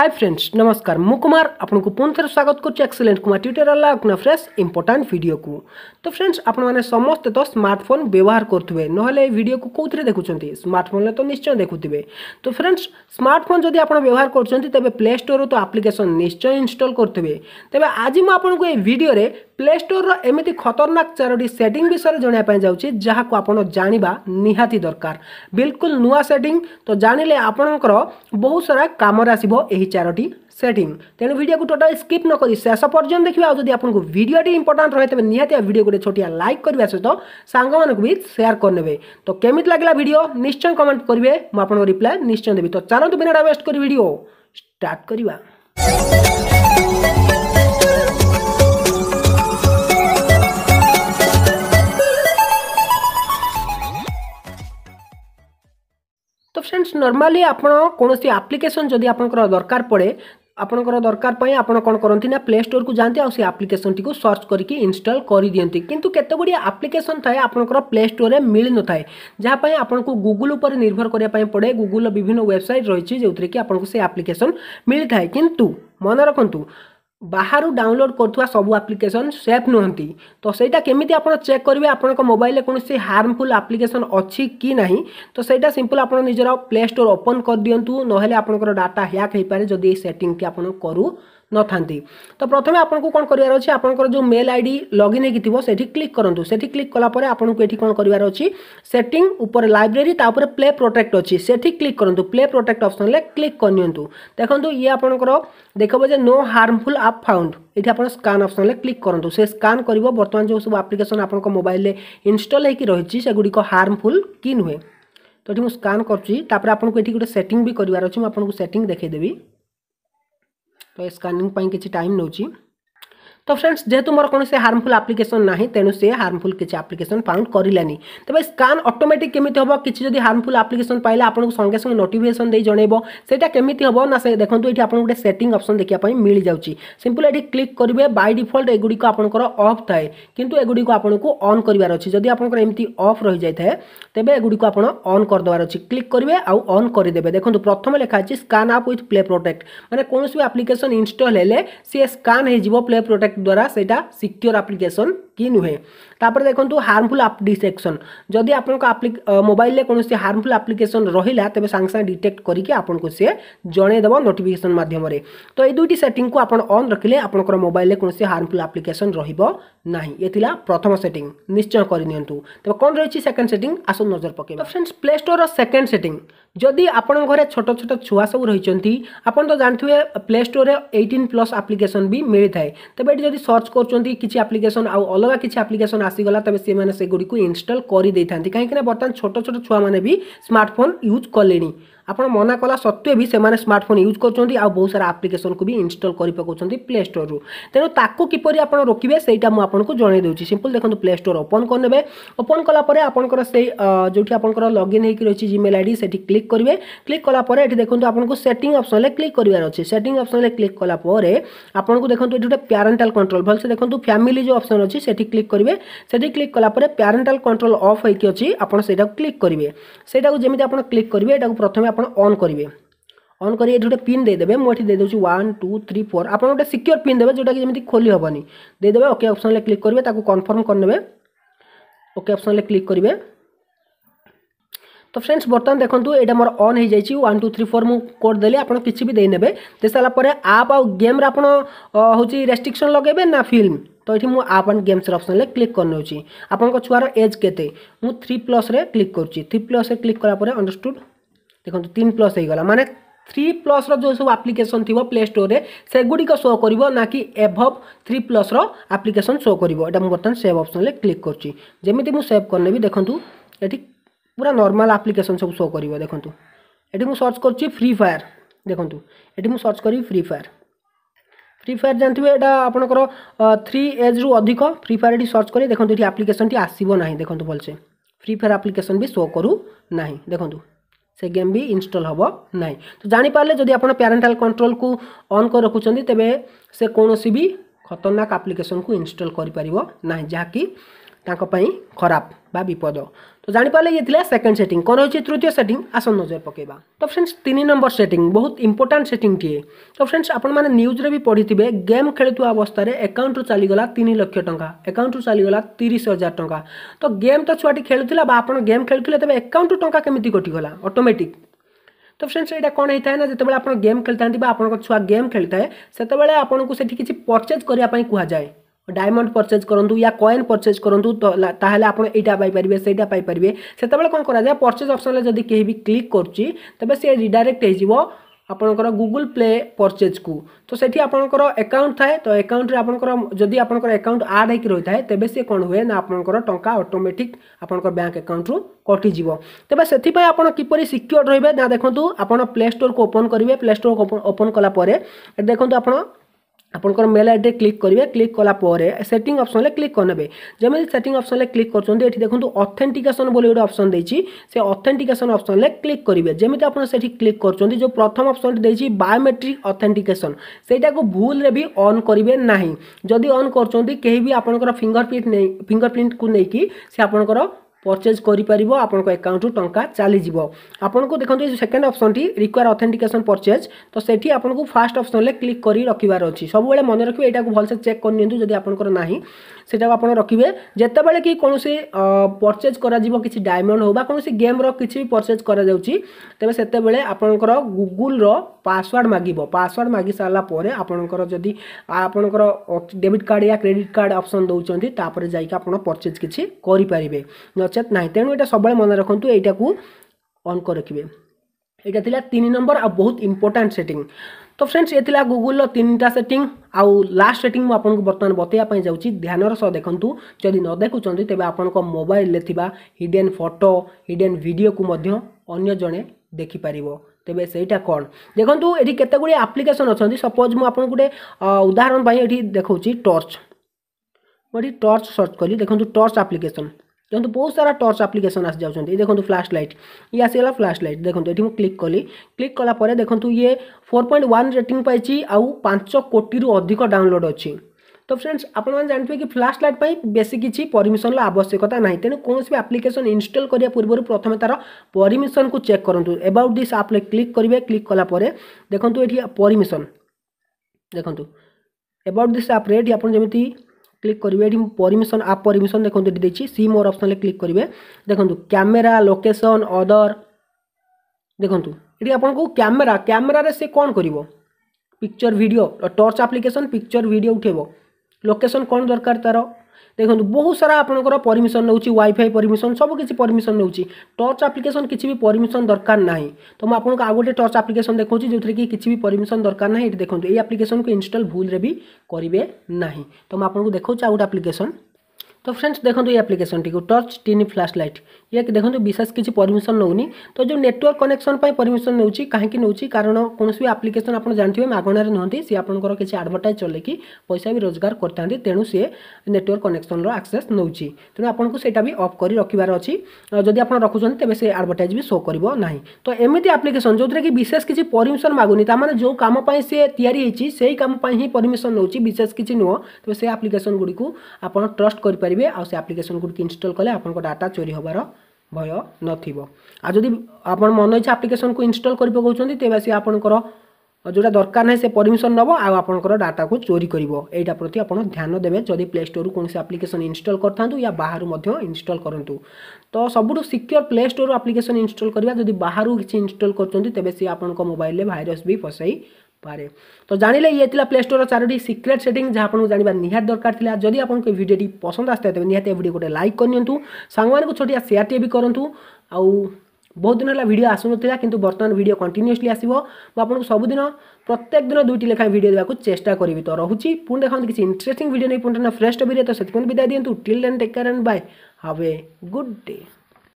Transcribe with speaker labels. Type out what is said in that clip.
Speaker 1: hi friends नमस्कार मु कुमार आपको पुणी थे स्वागत करुच्च एक्सिलेंट कुमार ट्विटर अपना फ्रेश इंपोर्टां भिड को तो फ्रेंड्स आपने समस्ते तो स्मार्टफोन व्यवहार करुवे ना भिड को कौन देखुंत स्मार्टफोन तो निश्चय देखुवे तो फ्रेंड्स स्मार्टफोन जब आप व्यवहार करें प्ले स्टोर तो आप्लिकेसन निश्चय इनस्टल करेंगे तेज आज मुझको ये भिडियो प्ले स्टोर ଏମିତି खतरनाक ଚାରୋଟି सेटिंग विषय ଜଣାଇବା ପାଇଁ ଯାଉଛି ଯାହାକୁ ଆପଣ ଜାଣିବା ନିହାତି ଦରକାର ବିଲକୁଲ ନୂଆ ସେଟିଂ ତ ଜାଣିଲେ ଆପଣଙ୍କର ବହୁତ ସାରା କାମରେ ଆସିବ ଏହି चारोट सेट तेणु भिड को टोटाल स्किप नक शेष पर्यटन देखा जब आपको भिडटे इंपोर्टाट रहे तेज निहाय गोटे छोटिया लाइक करने सहित सांग भी सेयार करेंगे तो कमी लगेगा भिड निश्चय कमेंट करेंगे मुझे रिप्लाय निश्चय देवी तो चलते तो बिना वेस्ट कर स्टार्ट करवा ଆବସେନ୍ସ ନର୍ମାଲି ଆପଣ କୌଣସି ଆପ୍ଲିକେସନ୍ ଯଦି ଆପଣଙ୍କର ଦରକାର ପଡ଼େ ଆପଣଙ୍କର ଦରକାର ପାଇଁ ଆପଣ କ'ଣ କରନ୍ତି ନା ପ୍ଲେ ଷ୍ଟୋରକୁ ଯାଆନ୍ତି ଆଉ ସେ ଆପ୍ଲିକେସନ୍ଟିକୁ ସର୍ଚ୍ଚ କରିକି ଇନଷ୍ଟଲ୍ କରିଦିଅନ୍ତି କିନ୍ତୁ କେତେ ଗୁଡ଼ିଏ ଆପ୍ଲିକେସନ୍ ଥାଏ ଆପଣଙ୍କର ପ୍ଲେ ଷ୍ଟୋରରେ ମିଳିନଥାଏ ଯାହା ପାଇଁ ଆପଣଙ୍କୁ ଗୁଗୁଲ୍ ଉପରେ ନିର୍ଭର କରିବା ପାଇଁ ପଡ଼େ ଗୁଗୁଲ୍ର ବିଭିନ୍ନ ୱେବସାଇଟ୍ ରହିଛି ଯେଉଁଥିରେ କି ଆପଣଙ୍କୁ ସେ ଆପ୍ଲିକେସନ୍ ମିଳିଥାଏ କିନ୍ତୁ ମନେ ରଖନ୍ତୁ ବାହାରୁ ଡାଉନଲୋଡ଼୍ କରୁଥିବା ସବୁ ଆପ୍ଲିକେସନ୍ ସେଫ୍ ନୁହନ୍ତି ତ ସେଇଟା କେମିତି ଆପଣ ଚେକ୍ କରିବେ ଆପଣଙ୍କ ମୋବାଇଲରେ କୌଣସି ହାର୍ମଫୁଲ୍ ଆପ୍ଲିକେସନ୍ ଅଛି କି ନାହିଁ ତ ସେଇଟା ସିମ୍ପଲ୍ ଆପଣ ନିଜର ପ୍ଲେ ଷ୍ଟୋର୍ ଓପନ୍ କରିଦିଅନ୍ତୁ ନହେଲେ ଆପଣଙ୍କର ଡାଟା ହ୍ୟାକ୍ ହୋଇପାରେ ଯଦି ଏଇ ସେଟିଂଟି ଆପଣ କରୁ ନଥାନ୍ତି ତ ପ୍ରଥମେ ଆପଣଙ୍କୁ କ'ଣ କରିବାର ଅଛି ଆପଣଙ୍କର ଯେଉଁ ମେଲ୍ ଆଇ ଡ଼ି ଲଗ୍ଇନ୍ ହେଇକି ଥିବ ସେଠି କ୍ଲିକ୍ କରନ୍ତୁ ସେଠି କ୍ଲିକ୍ କଲା ପରେ ଆପଣଙ୍କୁ ଏଠି କ'ଣ କରିବାର ଅଛି ସେଟିଂ ଉପରେ ଲାଇବ୍ରେରୀ ତାପରେ ପ୍ଲେ ପ୍ରୋଟେକ୍ଟ ଅଛି ସେଠି କ୍ଲିକ୍ କରନ୍ତୁ ପ୍ଲେ ପ୍ରୋଟେକ୍ଟ ଅପସନ୍ରେ କ୍ଲିକ୍ କରିନିଅନ୍ତୁ ଦେଖନ୍ତୁ ଇଏ ଆପଣଙ୍କର ଦେଖିବ ଯେ ନୋ ହାର୍ମଫୁଲ୍ ଆପ୍ ଫାଉଣ୍ଡ ଏଠି ଆପଣ ସ୍କାନ୍ ଅପସନ୍ରେ କ୍ଲିକ୍ କରନ୍ତୁ ସେ ସ୍କାନ୍ କରିବ ବର୍ତ୍ତମାନ ଯେଉଁ ସବୁ ଆପ୍ଲିକେସନ୍ ଆପଣଙ୍କ ମୋବାଇଲରେ ଇନଷ୍ଟଲ୍ ହେଇକି ରହିଛି ସେଗୁଡ଼ିକ ହାର୍ମଫୁଲ୍ କି ନୁହେଁ ତ ଏଠି ମୁଁ ସ୍କାନ୍ କରୁଛି ତାପରେ ଆପଣଙ୍କୁ ଏଠି ଗୋଟେ ସେଟିଂ ବି କରିବାର ଅଛି ମୁଁ ଆପଣଙ୍କୁ ସେଟିଂ ଦେଖେଇଦେବି स्कानिंग कि टाइम नौ तो फ्रेंड्स जेहतु मोर कौन से हार्मफुल आप्लिकेसन ना तेणु से हार्मफुल किसी आप्लिकेसन फाउंड करें तेज स्कान अटोमेटिक केमी हम किसी जब हार्मफुल आप्लिकेसन पाला आपको संगे संगे नोटिकेसन दे जनइब से कमी हम ना देखो ये आपको गोटे सेट अप्सन देखापी मिल जाऊँगी सिंपल ये क्लिक करेंगे बै डिफल्ट एगुड़ी आपंकर अफ थाए कि एगुड़ आपको अन् करार अच्छे जदि आप अफ रही जाए तेज एगुड़ी आप अन्दार अच्छे क्लिक करेंगे आन करदे देखो प्रथम लिखा स्कान आप विथ प्ले प्रोटेक्ट मैंने कौन भी आप्लिकेसन इनस्टल है सी स्कान प्ले प्रोटेक्ट দ্বারা সেটা সিকিওর অ্যাপ্লিকেশন कि नुहे तापर देखो तो हार्मफुल डिटेक्शन तो जदि आप मोबाइल में कौन हार्मफुल आप्लिकेसन रहा तेज सांगे सांगे डिटेक्ट करके आपको सी जनदेव नोटिफिकेसन मध्यम तो ये दुईट सेटिंग को आप अन् रखिले आपंकर मोबाइल में कौन हार्मफुल आप्लिकेसन रही ये प्रथम सेटिंग निश्चय करनी तेज कौन रही सेकेंड सेटिंग आस नजर पक friends play store second set जदि आप घर छोट छोट छुआ सब रही आपन तो जानते प्ले स्टोर में एट्टन प्लस आप्लिकेसन भी मिलता है तेज ये जब सर्च करके आउ अलग ଅଲଗା କିଛି ଆପ୍ଲିକେସନ୍ ଆସିଗଲା ତେବେ ସେମାନେ ସେଗୁଡ଼ିକୁ ଇନଷ୍ଟଲ୍ କରିଦେଇଥାନ୍ତି କାହିଁକିନା ବର୍ତ୍ତମାନ ଛୋଟ ଛୋଟ ଛୁଆମାନେ ବି ସ୍ମାର୍ଟଫୋନ୍ ୟୁଜ୍ କଲେଣି ଆପଣ ମନା କଲା ସତ୍ତ୍ୱେ ବି ସେମାନେ ସ୍ମାର୍ଟଫୋନ୍ ୟୁଜ୍ କରୁଛନ୍ତି ଆଉ ବହୁତ ସାରା ଆପ୍ଲିକେସନ୍କୁ ବି ଇନଷ୍ଟଲ୍ କରିପକାଉଛନ୍ତି ପ୍ଲେ ଷ୍ଟୋରରୁ ତେଣୁ ତାକୁ କିପରି ଆପଣ ରୋକିବେ ସେଇଟା ମୁଁ ଆପଣଙ୍କୁ ଜଣାଇ ଦେଉଛି ସିମ୍ପଲ୍ ଦେଖନ୍ତୁ ପ୍ଲେ ଷ୍ଟୋର ଓପନ୍ କରିନେବେ ଓପନ୍ କଲା ପରେ ଆପଣଙ୍କର ସେଇ ଯେଉଁଠି ଆପଣଙ୍କର ଲଗ୍ଇନ୍ ହେଇକି ରହିଛି ଜିମେଲ୍ ଆଇଡ଼ି ସେଠି କ୍ଲିକ୍ କରିବେ କ୍ଲିକ୍ କଲା ପରେ ଏଠି ଦେଖନ୍ତୁ ଆପଣଙ୍କୁ ସେଟିଂ ଅପସନ୍ରେ କ୍ଲିକ୍ କରିବାର ଅଛି ସେଟିଂ ଅପସନ୍ରେ କ୍ଲିକ୍ କଲା ପରେ ଆପଣଙ୍କୁ ଦେଖନ୍ତୁ ଏଠି ଗୋଟେ ପ୍ୟାରେଣ୍ଟାଲ୍ କଣ୍ଟ୍ରୋଲ୍ ଭଲସେ ଦେଖନ୍ତୁ ଫ୍ୟାମିଲି ଯେଉଁ ଅପସନ୍ ଅଛି ସେଠି କ୍ଲିକ୍ କରିବେ ସେଠି କ୍ଲିକ୍ କଲା ପରେ ପ୍ୟାରେଣ୍ଟାଲ୍ କଣ୍ଟ୍ରୋଲ୍ ଅଫ୍ ହେଇକି ଅଛି ଆପଣ ସେଇଟାକୁ କ୍ଲିକ୍ କରିବେ ସେଇଟାକୁ ଯେମିତି ଆପଣ କ୍ଲିକ୍ କରିବେ ଏଟାକୁ ପ୍ରଥମେ ଆପଣ ଆପଣ ଅନ୍ କରିବେ অন করে এটি গোটে পিন দিয়ে দেবে মু এটি দিয়ে দেছি ওয়ান টু থ্রি ফোর আপনার গোটে সিকিওর পিন দেবে যেটা কি যেমি খোলি হবনি দিয়ে দেবে ওকে অপশনলে ক্লিক করবে তাকে কনফর্ম করে নেবে ওকে অপশনলে ক্লিক করবে তো ফ্রেন্ডস বর্তমান দেখুন এটা মোর অন হয়ে যাই ওয়ান টু থ্রি ফোর মু কোড দেলি আপনার কিছু বি দিয়ে নেবে দিয়ে সারা পরে আপ আউ গেম্রে আপনার হচ্ছে রেস্ট্রিকশন লগাইবে না ফিল্ম তো এটি মু আপ আন্ড গেমসর অপশনলে ক্লিক করে নেছি আপনার ছুয়ার এজ কেতে মু থ্রি প্লসরে ক্লিক করছি থ্রি প্লসরে ক্লিক করা পরে অন্ডরস্টুড মানে ଦେଖନ୍ତୁ ତିନି ପ୍ଲସ୍ ହେଇଗଲା ମାନେ থ্রি প্লসর যে সব আপ্লিকেসন থিব প্লে স্টোরে সেগুড়িক শো করব না কি এভভ থ্রি প্লসর আপ্লিকেসন শো করব এটা মু বর্তমান সেভ অপসনলে ক্লিক করছি যেমিতি মু সেভ করনেবি দেখুন এটি পুরা নর্মাল আপ্লিকেসন সব শো করব দেখুন এটি মু সর্চ করছি ফ্রি ফায়ার দেখুন এটি মু সর্চ করি ফ্রি ফায়ার ফ্রি ফায়ার জানিবে এটা আপনার থ্রি এজ রু অধিক ফ্রি ফায়ার এটি সর্চ করে দেখুন এটি আপ্লিকেসনটি আসব না দেখুন ভালসে ফ্রি ফায়ার আপ্লিকেসন বি শো করু না দেখুন से गेम भी इनस्टल हम ना तो जापारे जदि आप प्यारेटाल कंट्रोल को अन् कर रखुच्च तेज से कौन भी खतरनाक आप्लिकेसन को इनस्टल कर जहाँकि ତାଙ୍କ ପାଇଁ ଖରାପ ବା ବିପଦ ତ ଜାଣିପାରିଲେ ଇଏ ଥିଲା ସେକେଣ୍ଡ ସେଟିଂ କ'ଣ ହେଉଛି ତୃତୀୟ ସେଟିଂ ଆସନ ନଜର ପକାଇବା ତ ଫ୍ରେଣ୍ଡସ୍ ତିନି ନମ୍ବର ସେଟିଂ ବହୁତ ଇମ୍ପୋର୍ଟାଣ୍ଟ ସେଟିଂଟିଏ ତ ଫ୍ରେଣ୍ଡସ୍ ଆପଣମାନେ ନ୍ୟୁଜ୍ରେ ବି ପଢ଼ିଥିବେ ଗେମ୍ ଖେଳୁଥିବା ଅବସ୍ଥାରେ ଏକାଉଣ୍ଟରୁ ଚାଲିଗଲା ତିନି ଲକ୍ଷ ଟଙ୍କା ଏକାଉଣ୍ଟରୁ ଚାଲିଗଲା ତିରିଶ ହଜାର ଟଙ୍କା ତ ଗେମ୍ ତ ଛୁଆଟି ଖେଳୁଥିଲା ବା ଆପଣ ଗେମ୍ ଖେଳୁଥିଲେ ତେବେ ଏକାଉଣ୍ଟରୁ ଟଙ୍କା କେମିତି କଟିଗଲା ଅଟୋମେଟିକ୍ ତ তো ফ্রেন্ডস କଣ ହେଇଥାଏ ନା ଯେତେବେଳେ ଆପଣ ଗେମ୍ ଖେଳିଥାନ୍ତି ବା ଆପଣଙ୍କ ଛୁଆ ଗେମ୍ ଖେଳିଥାଏ ସେତେବେଳେ ଆପଣଙ୍କୁ আপনার କିଛି ପର୍ଚେଜ୍ କରିବା ପାଇଁ କୁହାଯାଏ ডায়মন্ড পরচেজ করতু ইয়া কয়েন পরচেজ করতু তাহলে আপনার এইটা পাইপারে সেইটা পাইপারে সেতবে কম করা যায় পরচেজ অপসনরে যদি কে বি ক্লিক করছি তবে সে রিডাইরেক্ট হয়ে যাব ଆପଣଙ୍କର ଗୁଗୁଲ୍ ପ୍ଲେ ପରଚେଜ୍କୁ ତ ସେଠି ଆପଣଙ୍କର ଆକାଉଣ୍ଟ ଥାଏ ତ ଆକାଉଣ୍ଟରେ ଆପଣଙ୍କର ଯଦି ଆପଣଙ୍କର ଆକାଉଣ୍ଟ ଆଡ଼୍ ହେଇକି ରହିଥାଏ ତେବେ ସେ କ'ଣ ହୁଏ ନା ଆପଣଙ୍କର ଟଙ୍କା ଅଟୋମେଟିକ୍ ଆପଣଙ୍କ ବ୍ୟାଙ୍କ ଆକାଉଣ୍ଟରୁ କଟିଯିବ ତେବେ ସେଥିପାଇଁ ଆପଣ କିପରି ସିକ୍ୟୁର୍ ରହିବେ ନା ଦେଖନ୍ତୁ ଆପଣ ପ୍ଲେ ଷ୍ଟୋର୍କୁ ଓପନ୍ କରିବେ ପ୍ଲେ ଷ୍ଟୋର୍ ଓପନ୍ କଲା ପରେ ଦେଖନ୍ତୁ ଆପଣ ଆପଣଙ୍କର ମେଲ୍ ଆଇଡ଼ିରେ କ୍ଲିକ୍ କରିବେ କ୍ଲିକ୍ କଲା ପରେ ସେଟିଂ ଅପସନ୍ରେ କ୍ଲିକ୍ କରିନେବେ ଯେମିତି ସେଟିଂ ଅପସନ୍ରେ କ୍ଲିକ୍ କରୁଛନ୍ତି ଏଠି ଦେଖନ୍ତୁ ଅଥେଣ୍ଟିକେସନ୍ ବୋଲି ଗୋଟେ ଅପସନ୍ ଦେଇଛି ସେ ଅଥେଣ୍ଟିକେସନ୍ ଅପସନ୍ରେ କ୍ଲିକ୍ କରିବେ ଯେମିତି ଆପଣ ସେଠି କ୍ଲିକ୍ କରୁଛନ୍ତି ଯେଉଁ ପ୍ରଥମ ଅପସନ୍ଟି ଦେଇଛି ବାୟୋମେଟ୍ରିକ୍ ଅଥେଣ୍ଟିକେସନ୍ ସେଇଟାକୁ ଭୁଲରେ ବି ଅନ୍ କରିବେ ନାହିଁ ଯଦି ଅନ୍ କରୁଛନ୍ତି କେହି ବି ଆପଣଙ୍କର ଫିଙ୍ଗର ପ୍ରିଣ୍ଟ ନେଇ ଫିଙ୍ଗର ପ୍ରିଣ୍ଟକୁ ନେଇକି ସେ ଆପଣଙ୍କର ପରଚେଜ୍ କରିପାରିବ ଆପଣଙ୍କ ଆକାଉଣ୍ଟରୁ ଟଙ୍କା ଚାଲିଯିବ ଆପଣଙ୍କୁ ଦେଖନ୍ତୁ ଏଇ ସେକେଣ୍ଡ ଅପସନ୍ଟି ରିକ୍ୱାର ଅଥେଣ୍ଟିକେସନ୍ ପରଚେଜ୍ ତ ସେଠି ଆପଣଙ୍କୁ ଫାର୍ଷ୍ଟ ଅପସନ୍ରେ କ୍ଲିକ୍ କରି ରଖିବାର ଅଛି ସବୁବେଳେ ମନେ ରଖିବେ ଏଇଟାକୁ ଭଲସେ ଚେକ୍ କରିନିଅନ୍ତୁ ଯଦି ଆପଣଙ୍କର ନାହିଁ ସେଟାକୁ ଆପଣ ରଖିବେ ଯେତେବେଳେ କି କୌଣସି ପରଚେଜ୍ କରାଯିବ କିଛି ଡାଇମଣ୍ଡ ହେଉ ବା କୌଣସି ଗେମ୍ର କିଛି ବି ପରଚେଜ୍ କରାଯାଉଛି ତେବେ ସେତେବେଳେ ଆପଣଙ୍କର ଗୁଗୁଲ୍ର ପାସୱାର୍ଡ଼ ମାଗିବ ପାସୱାର୍ଡ଼ ମାଗି ସାରିଲା ପରେ ଆପଣଙ୍କର ଯଦି ଆପଣଙ୍କର ଡେବିଟ୍ କାର୍ଡ଼ ୟା କ୍ରେଡ଼ିଟ୍ କାର୍ଡ଼ ଅପସନ୍ ଦେଉଛନ୍ତି ତାପରେ ଯାଇକି ଆପଣ ପରଚେଜ୍ କିଛି କରିପାରିବେ ନଚେତ୍ ନାହିଁ ତେଣୁ ଏଇଟା ସବୁବେଳେ ମନେ ରଖନ୍ତୁ ଏଇଟାକୁ ଅନ୍ କରି ରଖିବେ ଏଇଟା ଥିଲା ତିନି ନମ୍ବର ଆଉ ବହୁତ ଇମ୍ପୋର୍ଟାଣ୍ଟ ସେଟିଂ ତ ଫ୍ରେଣ୍ଡସ୍ ଏ ଥିଲା ଗୁଗୁଲର ତିନିଟା ସେଟିଂ ଆଉ ଲାଷ୍ଟ ସେଟିଂ ମୁଁ ଆପଣଙ୍କୁ ବର୍ତ୍ତମାନ ବତେଇବା ପାଇଁ ଯାଉଛି ଧ୍ୟାନର ସହ ଦେଖନ୍ତୁ ଯଦି ନ ଦେଖୁଛନ୍ତି ତେବେ ଆପଣଙ୍କ ମୋବାଇଲରେ ଥିବା ହିଡେନ୍ ଫଟୋ ହିଡେନ୍ ଭିଡ଼ିଓକୁ ମଧ୍ୟ ଅନ୍ୟ ଜଣେ ଦେଖିପାରିବ ତେବେ ସେଇଟା କ'ଣ ଦେଖନ୍ତୁ ଏଠି କେତେ ଗୁଡ଼ିଏ ଆପ୍ଲିକେସନ୍ ଅଛନ୍ତି ସପୋଜ୍ ମୁଁ ଆପଣଙ୍କୁ ଗୋଟେ ଉଦାହରଣ ପାଇଁ ଏଠି ଦେଖାଉଛି ଟର୍ଚ୍ଚ ମୁଁ ଏଠି ଟର୍ଚ୍ଚ ସର୍ଚ୍ଚ କଲି ଦେଖନ୍ତୁ ଟର୍ଚ୍ଚ ଆପ୍ଲିକେସନ୍ দেখুন বহু সারা টর্চ আপ্লিকেসন আসি যাচ্ছেন এই দেখুন ফ্লাশ লাইট ইয়ে আসিগলা ফ্লাশ লাইট দেখুন এটি মু ক্লিক কলি ক্লিক কলাপরে দেখুন ইয়ে ফোর পয়েন্ট ওয়ান রেটিং পাইছি আউ পাঁচ কোটি অধিক ডাউনলোড অছি ତ ଫ୍ରେଣ୍ଡସ୍ ଆପଣମାନେ ଜାଣିଥିବେ କି ଫ୍ଲାସ୍ ଲାଇଟ୍ ପାଇଁ ବେଶୀ କିଛି ପରମିସନ୍ର ଆବଶ୍ୟକତା ନାହିଁ ତେଣୁ କୌଣସି ବି ଆପ୍ଲିକେସନ୍ ଇନଷ୍ଟଲ୍ କରିବା ପୂର୍ବରୁ ପ୍ରଥମେ ତା'ର ପରମିସନ୍କୁ ଚେକ୍ କରନ୍ତୁ ଏବାଉଟ୍ ଦିସ୍ ଆପ୍ରେ କ୍ଲିକ୍ କରିବେ କ୍ଲିକ୍ କଲା ପରେ ଦେଖନ୍ତୁ ଏଠି ପରମିସନ୍ ଦେଖନ୍ତୁ ଏବାଉଟ୍ ଦିସ୍ ଆପ୍ରେ ଏଠି ଆପଣ ଯେମିତି କ୍ଲିକ୍ କରିବେ ଏଠି ପରମିସନ୍ ଆପ୍ ପରମିସନ୍ ଦେଖନ୍ତୁ ଏଠି ଦେଇଛି ସି ମୋର ଅପସନ୍ରେ କ୍ଲିକ୍ କରିବେ ଦେଖନ୍ତୁ କ୍ୟାମେରା ଲୋକେସନ୍ ଅଦର୍ ଦେଖନ୍ତୁ ଏଠି ଆପଣଙ୍କୁ କ୍ୟାମେରା କ୍ୟାମେରାରେ ସେ କ'ଣ କରିବ picture video torch application picture video ଉଠାଇବ लोकेसन कौन दरकार तार देखो बहुत सारा आपंकर परमिशन नौ वाइफाई परमिशन सबकि परमिशन नौ टर्च आप्लिकेसन किसी भी परमिशन दरकार ना तो मुझे आउ गोटे टर्च आप्लिकेसन देखा जो थी कि परमिशन दरकार ना ये देखो ये आप्लिकेसन को इनस्टल भूल भी करेंगे ना तो मुझे देखा आउ गोटे आप्लिकेसन তো ফ্রেন্ডস দেখুন এই আপ্লিকেশনটি টর্চ টিনি ফ্লাশ লাইট ইয়ে দেখুন বিশেষ কিছু পরমিশন নেউনি তো যে নেটওয়ার্ক কনেকশন পরমিশন নেউছি কাহি নেউছি কারণ কোণী আপ্লিকেশন আপনার জাঁথিবে মাগণার নুহতি সি আপনার কিছু আডভর্টাইজ চলাইকি পয়সা বি রোজগার করে থাকে তেণু সি নেটওয়ার্ক কনেকশনর আকসেস নেউছি তেমন আপনার সেটা বি অফ করে রকিবার অছি যদি আপনার রাখুন তেমনি সে আডভর্টাইজ বি শো করব না তো এমিতি আপ্লিকেশন যেটা কি বিশেষ কিছু পরমিশন মাগুনি তার মানে যে কাম সি তৈরি হয়েছি সেই কাম হি পরমিশন নেউছি বিশেষ কিছু নুহ তবে সে আপ্লিকেশন গুড়ি আপনার ট্রস্ট করে करेंगे आउे आप्लिकेसन गुड़ इनस्टल कले आप डाटा चोरी होबार भय नदी आप मन इच्छा आप्लिकेसन को इनस्टल कर पकाते तेब सी आपंकर जोटा दरकार ना से परमिशन नब आपर डाटा को चोरी करा प्रति आज ध्यान देवे जदि प्ले स्टोर कौन से आप्लिकेसन इनस्टल कर था या बाहर इनस्टल करूँ तो सब secure play store application install करवा जब बाहर किसी इनस्टल करेंगे सी आप मोबाइल में भाईरस भी पशाई পারে তো জাঁলে ইয়ে প্লে স্টোর চারোটি সিক্রেট সেটিং যা আপনার জাঁয়া নিহতি দরকার লা যদি আপনার ভিডিওটি পসন্দ আসে তবে নিহতি ভিডিও গোটে লাইক করে নিউ সাংমানু ছোটিয়া সেয়ারটি বি করতু আউ ବହୁତ ଦିନ ହେଲା ଭିଡ଼ିଓ ଆସୁନଥିଲା କିନ୍ତୁ ବର୍ତ୍ତମାନ ଭିଡ଼ିଓ କଣ୍ଟିନ୍ୟୁଅସ୍ଲି ଆସିବ ମୁଁ ଆପଣଙ୍କୁ ସବୁଦିନ ପ୍ରତ୍ୟେକ ଦିନ ଦୁଇଟି ଲେଖାଏଁ ଭିଡ଼ିଓ ଦେବାକୁ ଚେଷ୍ଟା କରିବି ତ ରହୁଛି ପୁଣି ଦେଖାନ୍ତୁ କିଛି ଇଣ୍ଟରେଷ୍ଟିଂ ଭିଡ଼ିଓ ନେଇ ପୁଣି ଫ୍ରେଶ୍ ଟପିରେ ତ ସେଥିପାଇଁ ବିଦାୟ ଦିଅନ୍ତୁ till and take care and bye have a good day